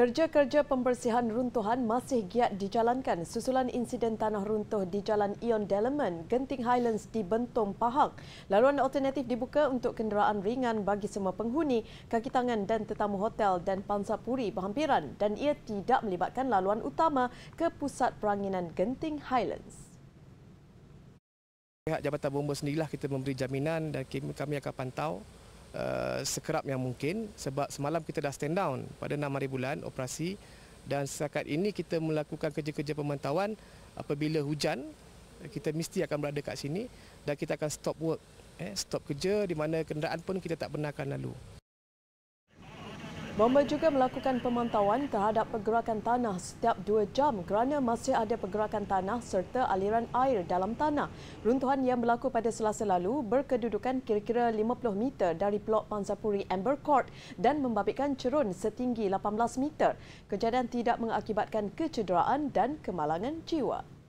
Kerja-kerja pembersihan runtuhan masih giat dijalankan susulan insiden tanah runtuh di Jalan Ion Delaman, Genting Highlands di Bentong, Pahang. Laluan alternatif dibuka untuk kenderaan ringan bagi semua penghuni, kaki tangan dan tetamu hotel dan pansapuri berhampiran dan ia tidak melibatkan laluan utama ke pusat peranginan Genting Highlands. Pihak Jabatan Bomba sendirilah kita memberi jaminan dan kami akan pantau uh, sekerap yang mungkin sebab semalam kita dah stand down pada 6 hari bulan operasi dan setakat ini kita melakukan kerja-kerja pemantauan apabila hujan kita mesti akan berada kat sini dan kita akan stop work eh, stop kerja di mana kenderaan pun kita tak benarkan lalu. Bomba juga melakukan pemantauan terhadap pergerakan tanah setiap dua jam kerana masih ada pergerakan tanah serta aliran air dalam tanah. Runtuhan yang berlaku pada selasa lalu berkedudukan kira-kira 50 meter dari blok Panzapuri Amber Court dan membabitkan cerun setinggi 18 meter. Kejadian tidak mengakibatkan kecederaan dan kemalangan jiwa.